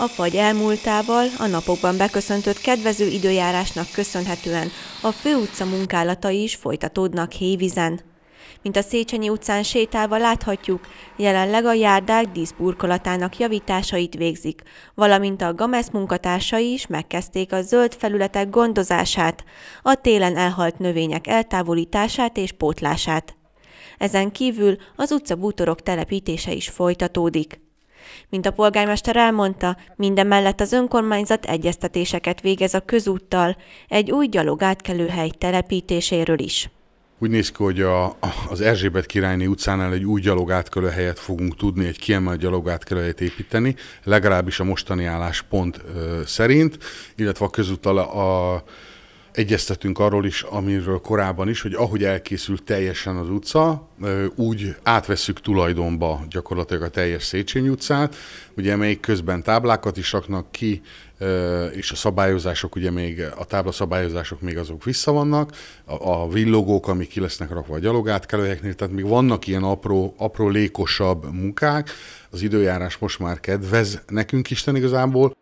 A fagy elmúltával, a napokban beköszöntött kedvező időjárásnak köszönhetően a főutca munkálatai is folytatódnak Hévizen. Mint a Széchenyi utcán sétálva láthatjuk, jelenleg a járdák díszburkolatának javításait végzik, valamint a GAMESZ munkatársai is megkezdték a zöld felületek gondozását, a télen elhalt növények eltávolítását és pótlását. Ezen kívül az bútorok telepítése is folytatódik. Mint a polgármester elmondta, mindemellett az önkormányzat egyeztetéseket végez a közúttal, egy új hely telepítéséről is. Úgy néz ki, hogy a, az Erzsébet királyné utcánál egy új gyalog helyet fogunk tudni, egy kiemelt gyalog helyet építeni, legalábbis a mostani álláspont szerint, illetve a közúttal a, a egyeztetünk arról is, amiről korábban is, hogy ahogy elkészült teljesen az utca, úgy átveszük tulajdonba gyakorlatilag a teljes Széchenyi utcát, ugye még közben táblákat is raknak ki, és a szabályozások, ugye még a táblaszabályozások még azok vissza vannak, a villogók, amik ki lesznek rakva a gyalogátkelőhelyeknél, tehát még vannak ilyen apró, apró lékosabb munkák, az időjárás most már kedvez nekünk Isten igazából,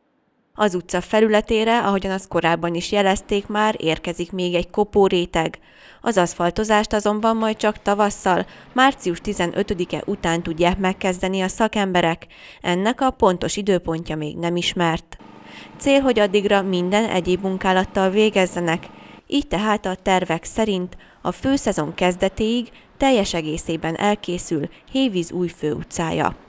az utca felületére, ahogyan azt korábban is jelezték már, érkezik még egy kopó réteg. Az aszfaltozást azonban majd csak tavasszal, március 15-e után tudják megkezdeni a szakemberek. Ennek a pontos időpontja még nem ismert. Cél, hogy addigra minden egyéb munkálattal végezzenek, így tehát a tervek szerint a főszezon kezdetéig teljes egészében elkészül Hévíz új főutcája.